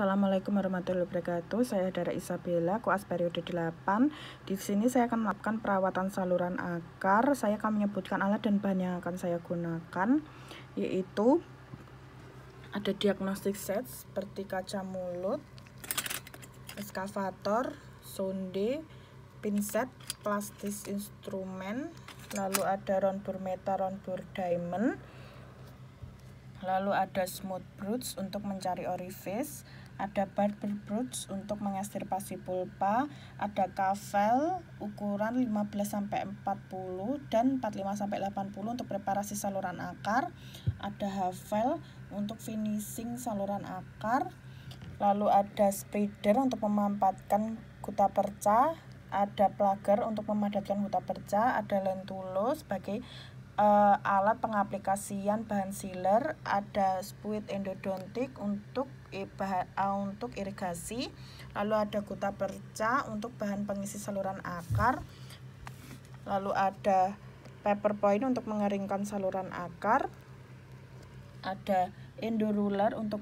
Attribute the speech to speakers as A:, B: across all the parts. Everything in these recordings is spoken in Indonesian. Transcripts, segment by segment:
A: Assalamualaikum warahmatullahi wabarakatuh. Saya Dara Isabella, koas periode 8. Di sini saya akan melakukan perawatan saluran akar. Saya akan menyebutkan alat dan bahan yang akan saya gunakan, yaitu ada diagnostik set seperti kaca mulut, eskavator, sonde, pinset, plastis instrumen, lalu ada roundbur meta, roundbur diamond, lalu ada smooth brush untuk mencari orifice, ada barber brush untuk mengestirpasi pulpa, ada kavel ukuran 15-40 dan 45-80 untuk preparasi saluran akar, ada havel untuk finishing saluran akar, lalu ada spreader untuk memampatkan kuta perca, ada plager untuk memadatkan gutta perca, ada lentulus sebagai uh, alat pengaplikasian bahan sealer, ada spuit endodontik untuk uh, untuk irigasi, lalu ada kota perca untuk bahan pengisi saluran akar, lalu ada paper point untuk mengeringkan saluran akar, ada endo ruler untuk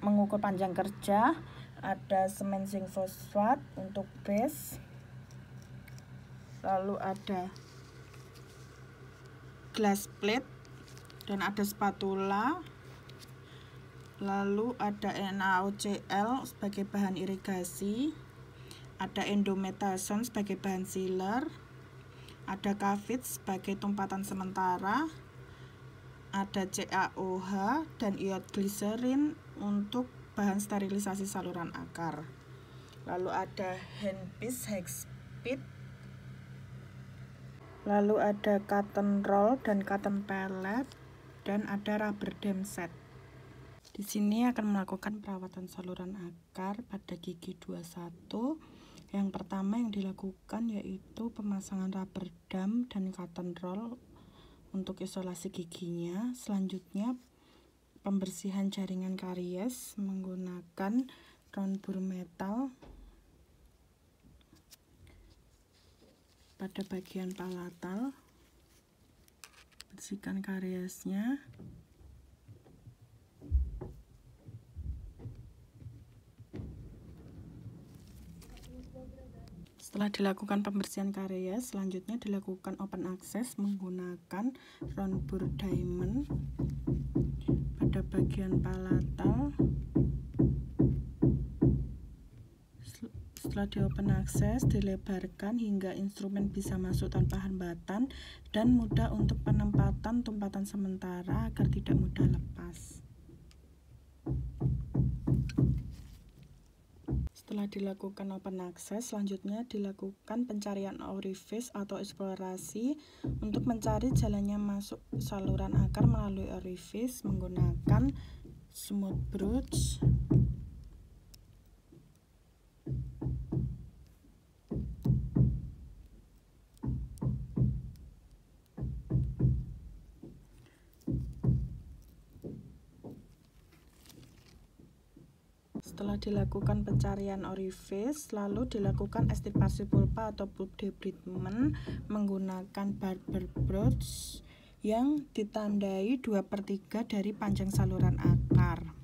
A: mengukur panjang kerja, ada semen zinc fosfat untuk base, lalu ada glass plate dan ada spatula lalu ada NaOCl sebagai bahan irigasi ada endometason sebagai bahan sealer ada kavit sebagai tumpatan sementara ada CaOH dan iod glycerin untuk bahan sterilisasi saluran akar lalu ada handpiece hexpit lalu ada cotton roll dan cotton pellet dan ada rubber dam set di sini akan melakukan perawatan saluran akar pada gigi 21 yang pertama yang dilakukan yaitu pemasangan rubber dam dan cotton roll untuk isolasi giginya selanjutnya pembersihan jaringan karies menggunakan round metal pada bagian palatal bersihkan kariesnya Setelah dilakukan pembersihan karies, selanjutnya dilakukan open access menggunakan round diamond pada bagian palatal setelah diopen akses dilebarkan hingga instrumen bisa masuk tanpa hambatan dan mudah untuk penempatan tempatan sementara agar tidak mudah lepas. Setelah dilakukan open access, selanjutnya dilakukan pencarian orifice atau eksplorasi untuk mencari jalannya masuk saluran akar melalui orifice menggunakan smooth brush dilakukan pencarian orifice, lalu dilakukan estipasi pulpa atau pulp debridement menggunakan barber brush yang ditandai 2 per 3 dari panjang saluran akar.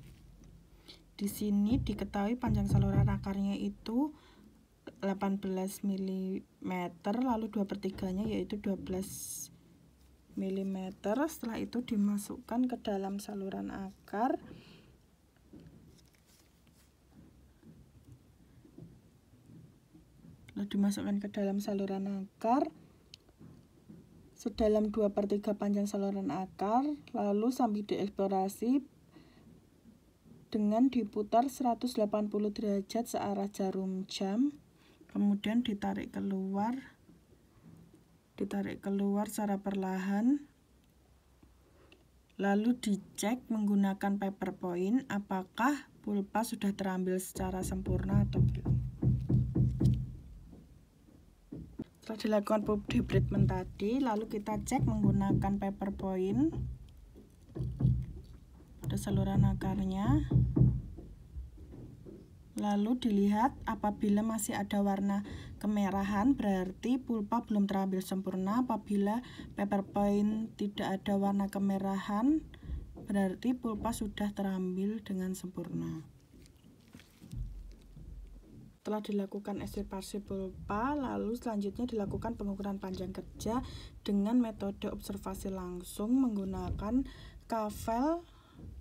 A: Di sini diketahui panjang saluran akarnya itu 18 mm, lalu 2 per 3 nya yaitu 12 mm. Setelah itu dimasukkan ke dalam saluran akar. lalu nah, dimasukkan ke dalam saluran akar sedalam 2 per 3 panjang saluran akar lalu sambil dieksplorasi dengan diputar 180 derajat searah jarum jam kemudian ditarik keluar ditarik keluar secara perlahan lalu dicek menggunakan paper point apakah pulpa sudah terambil secara sempurna atau belum Setelah dilakukan pop debridement tadi, lalu kita cek menggunakan paper point pada saluran akarnya. Lalu dilihat apabila masih ada warna kemerahan berarti pulpa belum terambil sempurna. Apabila paper point tidak ada warna kemerahan berarti pulpa sudah terambil dengan sempurna. Telah dilakukan estirpasi pulpa, lalu selanjutnya dilakukan pengukuran panjang kerja dengan metode observasi langsung menggunakan kavel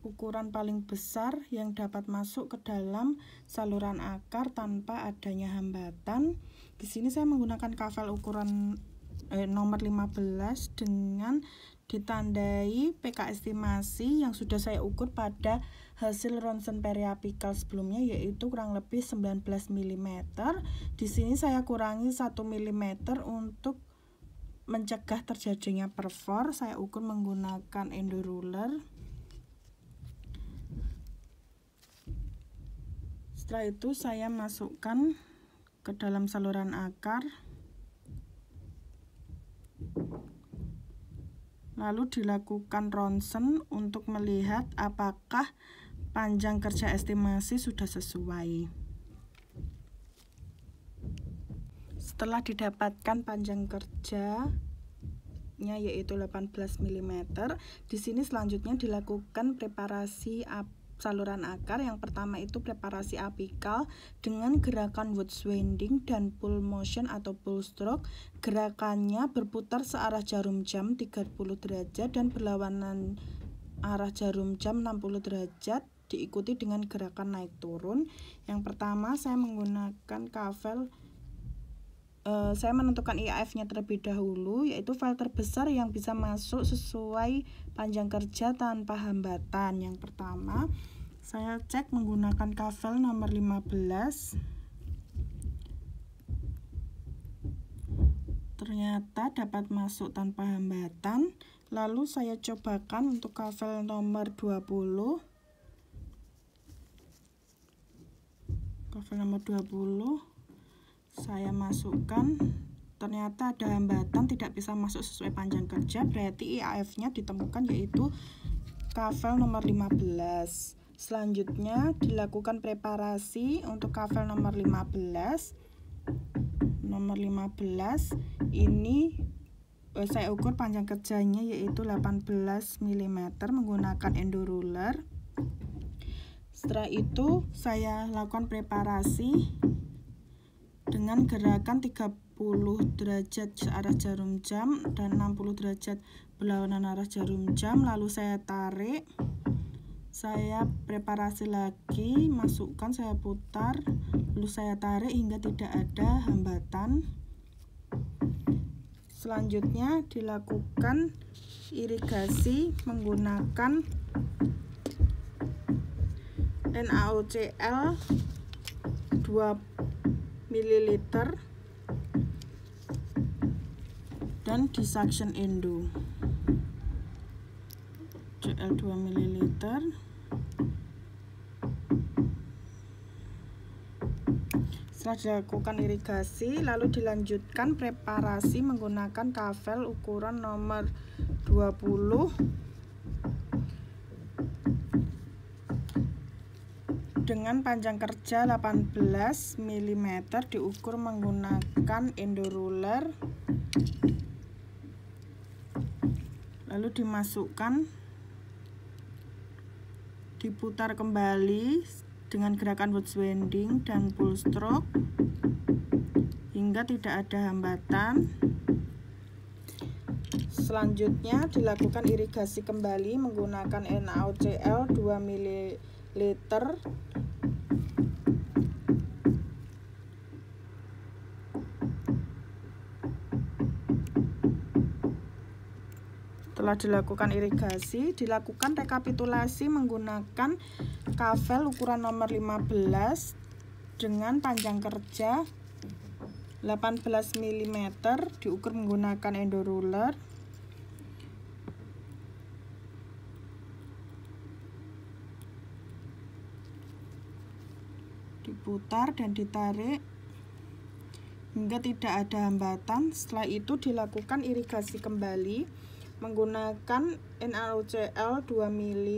A: ukuran paling besar yang dapat masuk ke dalam saluran akar tanpa adanya hambatan. Di sini saya menggunakan kavel ukuran eh, nomor 15 dengan ditandai PK estimasi yang sudah saya ukur pada hasil ronsen periapikal sebelumnya yaitu kurang lebih 19 mm. Di sini saya kurangi 1 mm untuk mencegah terjadinya perfor. Saya ukur menggunakan endo ruler. Setelah itu saya masukkan ke dalam saluran akar. Lalu dilakukan ronsen untuk melihat apakah panjang kerja estimasi sudah sesuai. Setelah didapatkan panjang kerja, yaitu 18 mm. Di sini selanjutnya dilakukan preparasi AP saluran akar. Yang pertama itu preparasi apikal dengan gerakan wood winding dan pull motion atau pull stroke. Gerakannya berputar searah jarum jam 30 derajat dan berlawanan arah jarum jam 60 derajat diikuti dengan gerakan naik turun. Yang pertama saya menggunakan kavel Eh, saya menentukan IAF-nya e terlebih dahulu, yaitu file terbesar yang bisa masuk sesuai panjang kerja tanpa hambatan. Yang pertama, saya cek menggunakan kavel nomor 15. Ternyata dapat masuk tanpa hambatan. Lalu saya cobakan untuk kavel nomor 20. Kavel nomor 20 saya masukkan ternyata ada hambatan tidak bisa masuk sesuai panjang kerja berarti IAF e nya ditemukan yaitu kavel nomor 15 selanjutnya dilakukan preparasi untuk kavel nomor 15 nomor 15 ini eh, saya ukur panjang kerjanya yaitu 18 mm menggunakan enduruler setelah itu saya lakukan preparasi dengan gerakan 30 derajat arah jarum jam dan 60 derajat berlawanan arah jarum jam lalu saya tarik saya preparasi lagi masukkan saya putar lalu saya tarik hingga tidak ada hambatan selanjutnya dilakukan irigasi menggunakan NaOCl 20 ml dan di suction endo CL 2 ml setelah dilakukan irigasi lalu dilanjutkan preparasi menggunakan kavel ukuran nomor 20 dengan panjang kerja 18 mm diukur menggunakan ruler, lalu dimasukkan diputar kembali dengan gerakan watch winding dan pull stroke hingga tidak ada hambatan selanjutnya dilakukan irigasi kembali menggunakan NaOCl 2 mili liter setelah dilakukan irigasi dilakukan rekapitulasi menggunakan kavel ukuran nomor 15 dengan panjang kerja 18 mm diukur menggunakan endoruler. diputar dan ditarik hingga tidak ada hambatan. Setelah itu dilakukan irigasi kembali menggunakan NaOCl 2 ml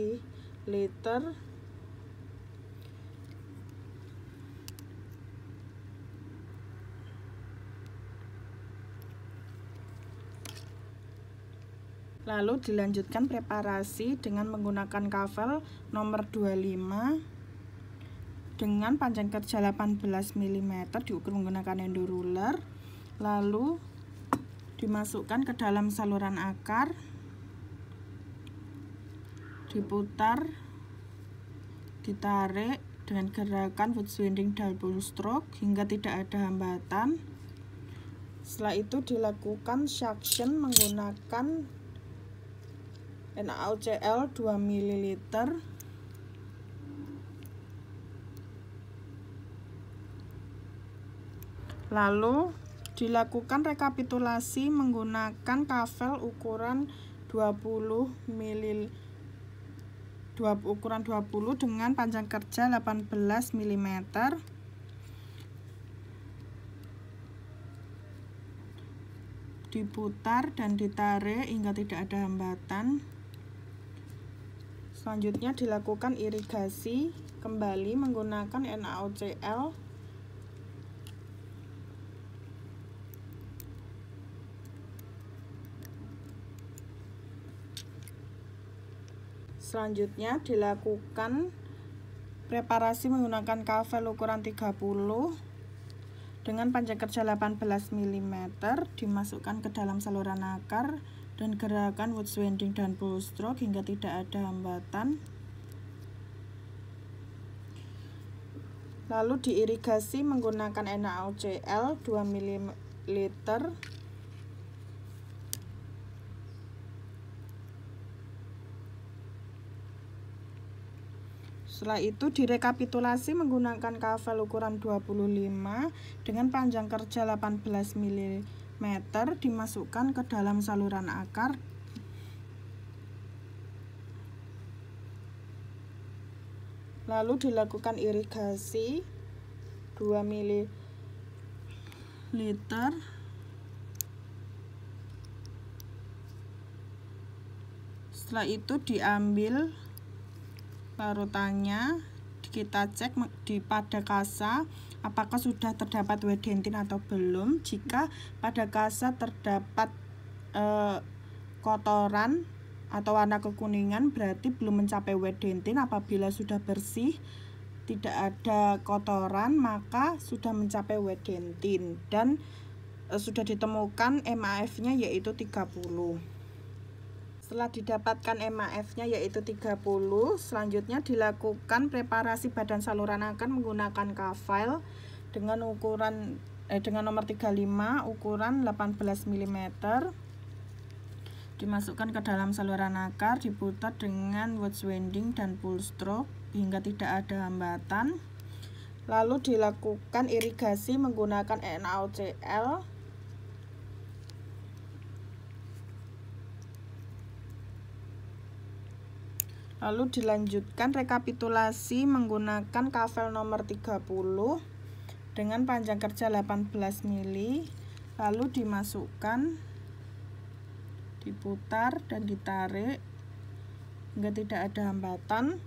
A: Lalu dilanjutkan preparasi dengan menggunakan kavel nomor 25 dengan panjang kerja 18 mm diukur menggunakan endo ruler lalu dimasukkan ke dalam saluran akar diputar ditarik dengan gerakan foot winding double stroke hingga tidak ada hambatan setelah itu dilakukan suction menggunakan NaOCl 2 ml Lalu dilakukan rekapitulasi menggunakan kavel ukuran 20 ml dua, ukuran 20 dengan panjang kerja 18 mm diputar dan ditarik hingga tidak ada hambatan selanjutnya dilakukan irigasi kembali menggunakan NaOCl Selanjutnya dilakukan preparasi menggunakan kavel ukuran 30 dengan panjang kerja 18 mm dimasukkan ke dalam saluran akar dan gerakan wood winding dan pull stroke hingga tidak ada hambatan. Lalu diirigasi menggunakan NaOCl 2 ml Setelah itu direkapitulasi menggunakan kavel ukuran 25 dengan panjang kerja 18 mm dimasukkan ke dalam saluran akar lalu dilakukan irigasi 2 ml setelah itu diambil kerutannya kita cek di pada kasa apakah sudah terdapat wedentin atau belum jika pada kasa terdapat e, kotoran atau warna kekuningan berarti belum mencapai wedentin apabila sudah bersih tidak ada kotoran maka sudah mencapai wedentin dan e, sudah ditemukan MAF-nya yaitu 30 setelah didapatkan MAF-nya yaitu 30, selanjutnya dilakukan preparasi badan saluran akan menggunakan kafail dengan ukuran eh, dengan nomor 35 ukuran 18 mm dimasukkan ke dalam saluran akar diputar dengan watch winding dan pull stroke hingga tidak ada hambatan lalu dilakukan irigasi menggunakan NaOCl Lalu dilanjutkan rekapitulasi menggunakan kavel nomor 30 dengan panjang kerja 18 mili lalu dimasukkan diputar dan ditarik hingga tidak ada hambatan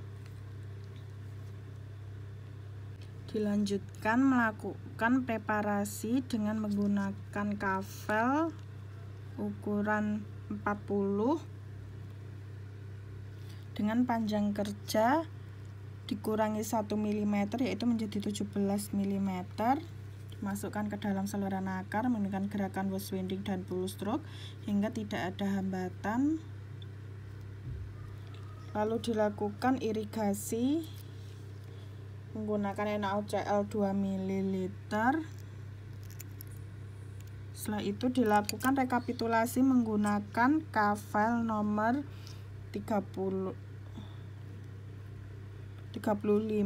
A: dilanjutkan melakukan preparasi dengan menggunakan kavel ukuran 40 dengan panjang kerja dikurangi 1 mm yaitu menjadi 17 mm masukkan ke dalam saluran akar menggunakan gerakan wash winding dan pull stroke hingga tidak ada hambatan lalu dilakukan irigasi menggunakan NaOCl 2 ml setelah itu dilakukan rekapitulasi menggunakan kavel nomor 30 35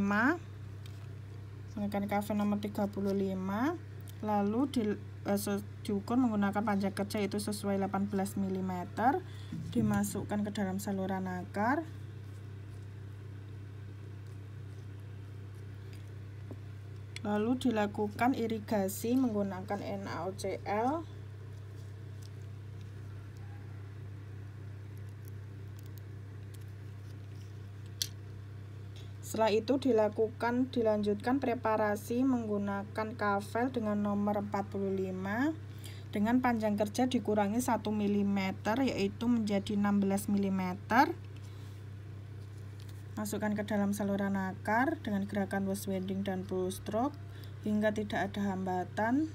A: menggunakan KV nomor 35 lalu di, eh, diukur menggunakan panjang kerja itu sesuai 18 mm dimasukkan ke dalam saluran akar lalu dilakukan irigasi menggunakan NaOCl Setelah itu dilakukan dilanjutkan preparasi menggunakan kavel dengan nomor 45 dengan panjang kerja dikurangi 1 mm yaitu menjadi 16 mm. Masukkan ke dalam saluran akar dengan gerakan wash winding dan pull stroke hingga tidak ada hambatan.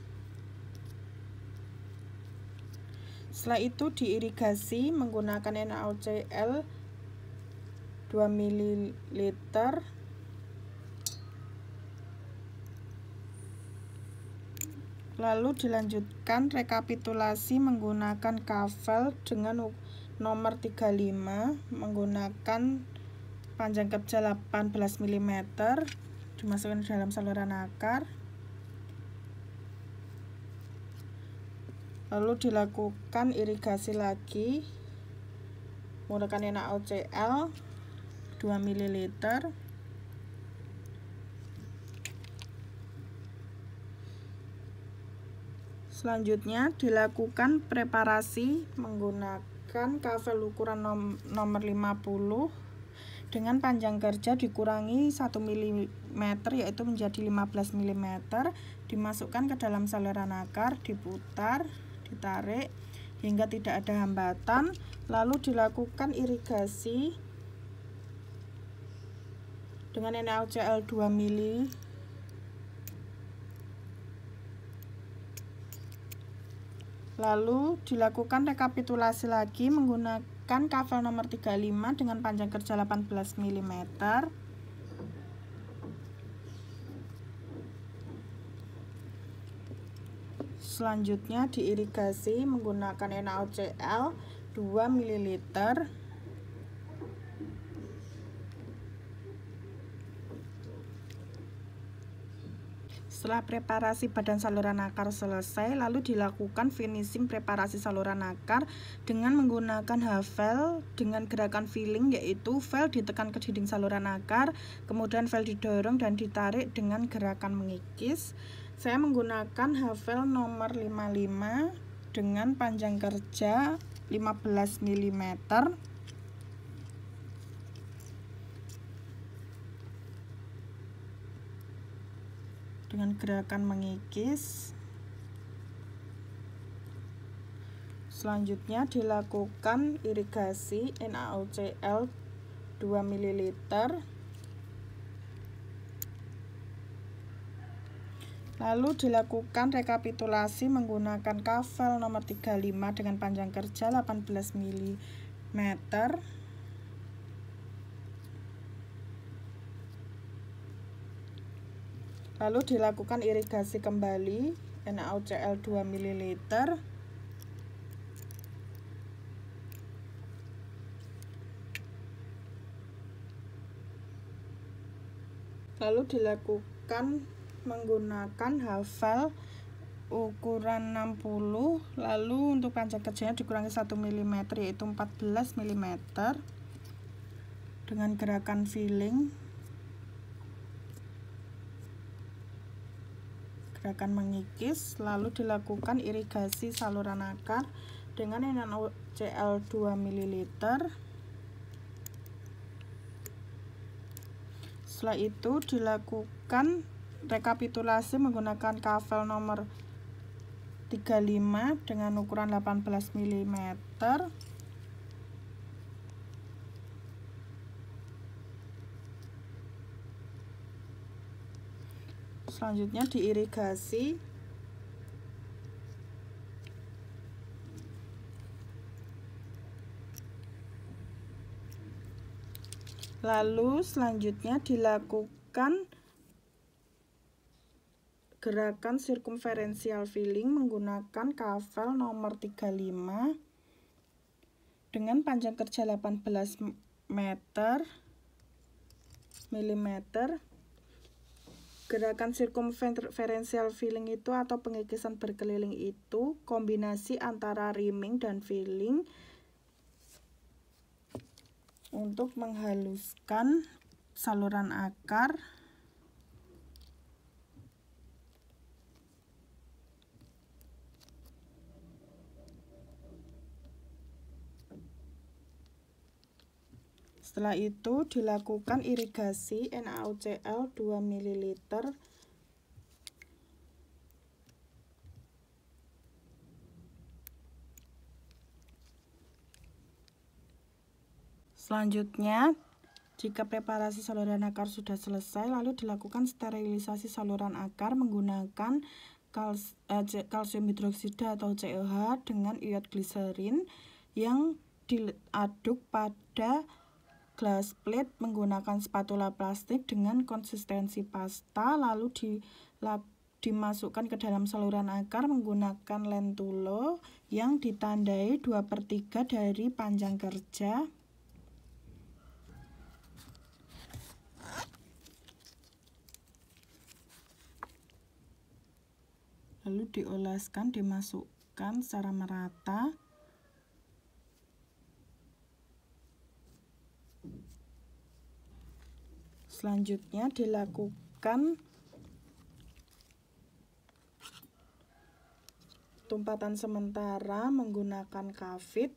A: Setelah itu diirigasi menggunakan NaOCl 2 ml lalu dilanjutkan rekapitulasi menggunakan kavel dengan nomor 35 menggunakan panjang kerja 18 mm dimasukkan dalam saluran akar lalu dilakukan irigasi lagi menggunakan enak OCL 2 ml Selanjutnya dilakukan preparasi menggunakan kavel ukuran nom nomor 50 dengan panjang kerja dikurangi 1 mm yaitu menjadi 15 mm dimasukkan ke dalam saluran akar diputar ditarik hingga tidak ada hambatan lalu dilakukan irigasi dengan NaOCl 2 mili lalu dilakukan rekapitulasi lagi menggunakan kavel nomor 35 dengan panjang kerja 18 mm selanjutnya diirigasi menggunakan NaOCl 2 ml Setelah preparasi badan saluran akar selesai, lalu dilakukan finishing preparasi saluran akar dengan menggunakan havel dengan gerakan feeling yaitu vel ditekan ke dinding saluran akar, kemudian vel didorong dan ditarik dengan gerakan mengikis. Saya menggunakan havel nomor 55 dengan panjang kerja 15 mm. dengan gerakan mengikis. Selanjutnya dilakukan irigasi NaOCl 2 ml Lalu dilakukan rekapitulasi menggunakan kavel nomor 35 dengan panjang kerja 18 mm. lalu dilakukan irigasi kembali NaOCl 2 ml lalu dilakukan menggunakan hafal ukuran 60 lalu untuk panjang kerjanya dikurangi 1 mm yaitu 14 mm dengan gerakan feeling. akan mengikis lalu dilakukan irigasi saluran akar dengan NaCl 2 ml setelah itu dilakukan rekapitulasi menggunakan kavel nomor 35 dengan ukuran 18 mm selanjutnya diirigasi lalu selanjutnya dilakukan gerakan circumferential filling menggunakan kavel nomor 35 dengan panjang kerja 18 meter milimeter Gerakan circumferential feeling itu atau pengikisan berkeliling itu kombinasi antara rimming dan feeling untuk menghaluskan saluran akar Setelah itu dilakukan irigasi NaOCl 2 ml Selanjutnya, jika preparasi saluran akar sudah selesai, lalu dilakukan sterilisasi saluran akar menggunakan eh, kalsium hidroksida atau COH dengan iot gliserin yang diaduk pada glass plate menggunakan spatula plastik dengan konsistensi pasta lalu di dimasukkan ke dalam saluran akar menggunakan lentulo yang ditandai 2 per 3 dari panjang kerja lalu dioleskan dimasukkan secara merata selanjutnya dilakukan tumpatan sementara menggunakan kavit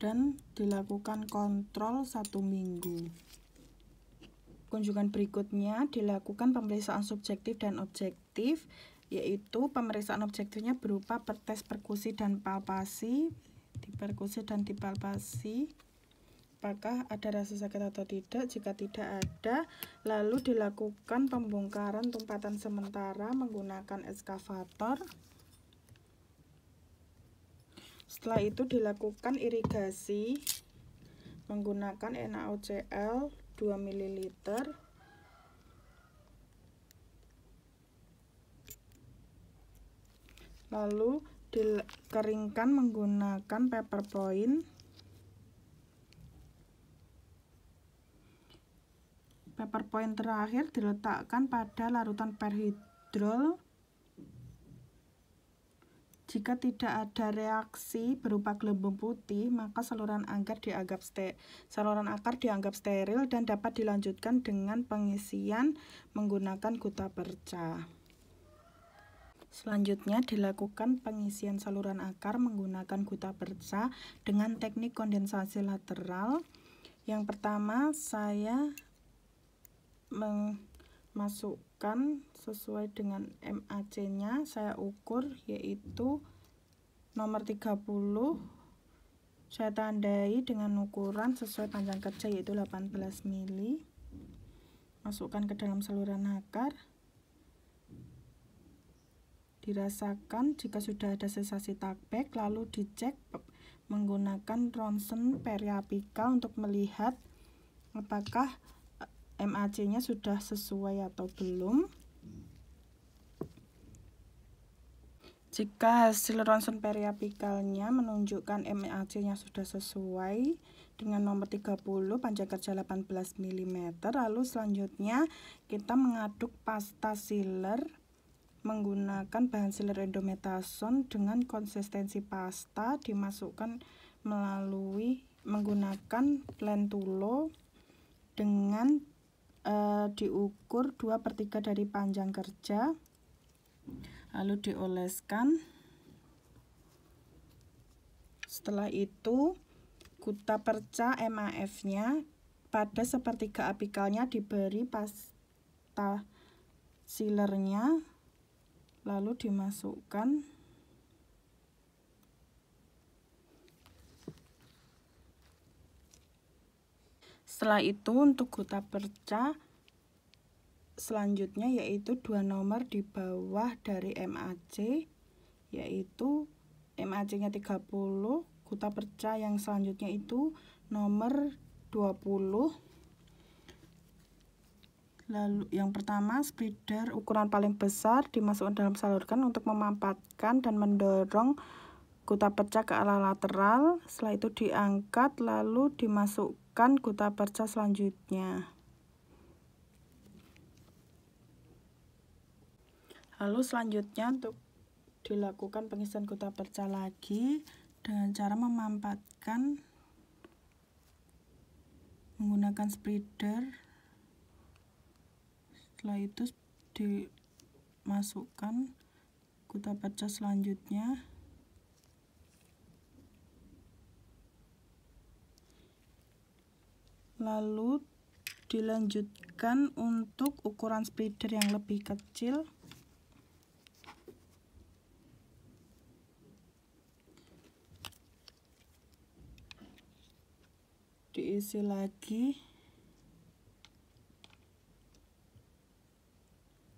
A: dan dilakukan kontrol satu minggu. Kunjungan berikutnya dilakukan pemeriksaan subjektif dan objektif, yaitu pemeriksaan objektifnya berupa pertes perkusi dan palpasi, perkusi dan palpasi apakah ada rasa sakit atau tidak jika tidak ada lalu dilakukan pembongkaran tumpatan sementara menggunakan eskavator setelah itu dilakukan irigasi menggunakan NaOCl 2 ml lalu dikeringkan menggunakan paper point point terakhir diletakkan pada larutan perhidrol jika tidak ada reaksi berupa gelembung putih, maka saluran akar dianggap steril, saluran akar dianggap steril dan dapat dilanjutkan dengan pengisian menggunakan guta perca. Selanjutnya dilakukan pengisian saluran akar menggunakan guta perca dengan teknik kondensasi lateral. Yang pertama, saya memasukkan sesuai dengan MAC-nya saya ukur yaitu nomor 30 saya tandai dengan ukuran sesuai panjang kerja yaitu 18 mili masukkan ke dalam saluran akar dirasakan jika sudah ada sensasi takbek lalu dicek menggunakan ronsen periapika untuk melihat apakah MAC-nya sudah sesuai atau belum. Jika hasil ronsen periapikalnya menunjukkan MAC-nya sudah sesuai dengan nomor 30 panjang kerja 18 mm, lalu selanjutnya kita mengaduk pasta sealer menggunakan bahan sealer endometason dengan konsistensi pasta dimasukkan melalui menggunakan lentulo dengan e, diukur 2 per 3 dari panjang kerja lalu dioleskan setelah itu kuta perca MAF nya pada sepertiga apikalnya diberi pasta sealernya lalu dimasukkan Setelah itu untuk gota perca selanjutnya yaitu dua nomor di bawah dari MAC yaitu MAC-nya 30, gota perca yang selanjutnya itu nomor 20. Lalu yang pertama spreader ukuran paling besar dimasukkan dalam salurkan untuk memampatkan dan mendorong kuta pecah ke arah lateral setelah itu diangkat lalu dimasuk Masukkan kuta perca selanjutnya. Lalu selanjutnya untuk dilakukan pengisian kuta perca lagi dengan cara memampatkan menggunakan spreader setelah itu dimasukkan kuta perca selanjutnya lalu dilanjutkan untuk ukuran spider yang lebih kecil diisi lagi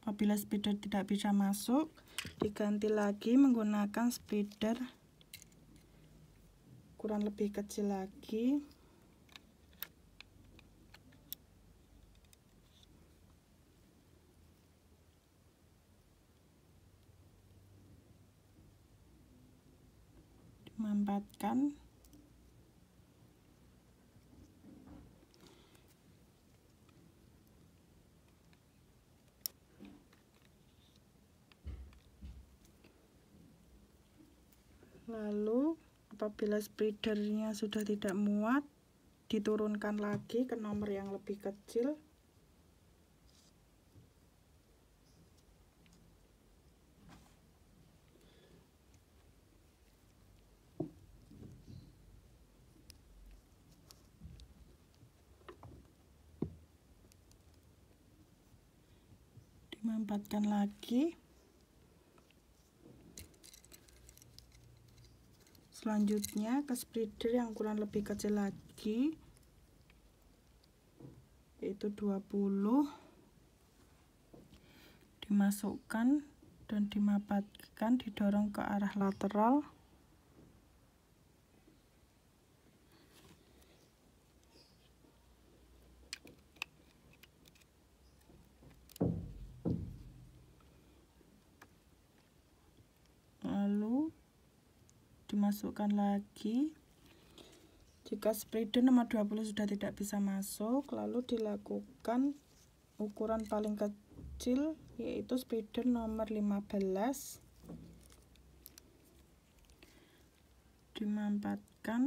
A: apabila spider tidak bisa masuk diganti lagi menggunakan spider ukuran lebih kecil lagi sempatkan lalu apabila spreadernya sudah tidak muat diturunkan lagi ke nomor yang lebih kecil rapatkan lagi selanjutnya ke spreader yang kurang lebih kecil lagi yaitu 20 dimasukkan dan dimapatkan didorong ke arah lateral dimasukkan lagi jika spridon nomor 20 sudah tidak bisa masuk lalu dilakukan ukuran paling kecil yaitu spridon nomor 15 dimampatkan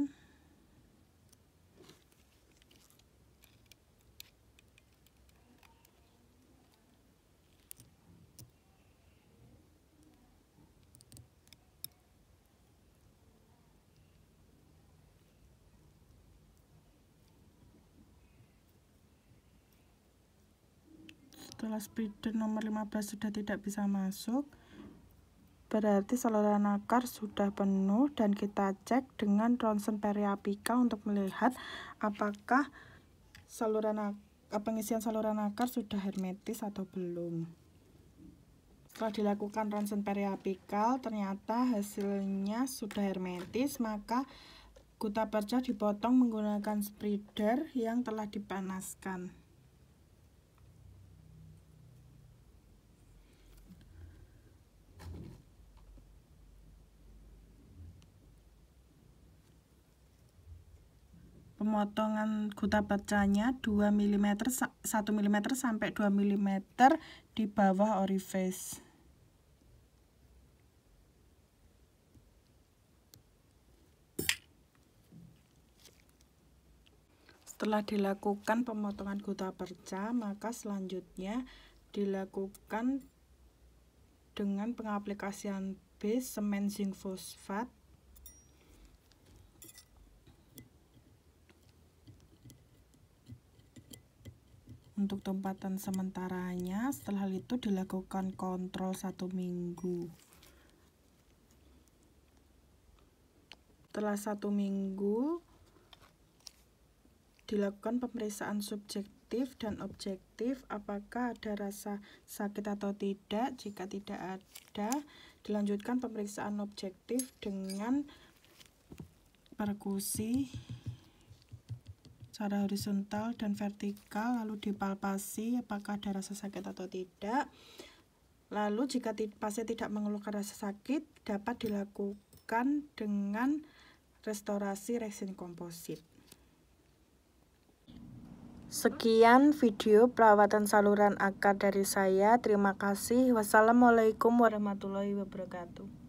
A: Mas Biden nomor 15 sudah tidak bisa masuk, berarti saluran akar sudah penuh dan kita cek dengan ronsen periapika untuk melihat apakah saluran eh, pengisian saluran akar sudah hermetis atau belum. Setelah dilakukan ronsen periapikal, ternyata hasilnya sudah hermetis, maka gutta perca dipotong menggunakan spreader yang telah dipanaskan. pemotongan guta percanya 2 mm 1 mm sampai 2 mm di bawah orifice Setelah dilakukan pemotongan guta perca, maka selanjutnya dilakukan dengan pengaplikasian base semen zinc fosfat Untuk tempatan sementaranya, setelah itu dilakukan kontrol satu minggu. Setelah satu minggu, dilakukan pemeriksaan subjektif dan objektif apakah ada rasa sakit atau tidak. Jika tidak ada, dilanjutkan pemeriksaan objektif dengan perkusi secara horizontal dan vertikal lalu dipalpasi apakah ada rasa sakit atau tidak lalu jika pasien tidak mengeluhkan rasa sakit dapat dilakukan dengan restorasi resin komposit Sekian video perawatan saluran akar dari saya. Terima kasih. Wassalamualaikum warahmatullahi wabarakatuh.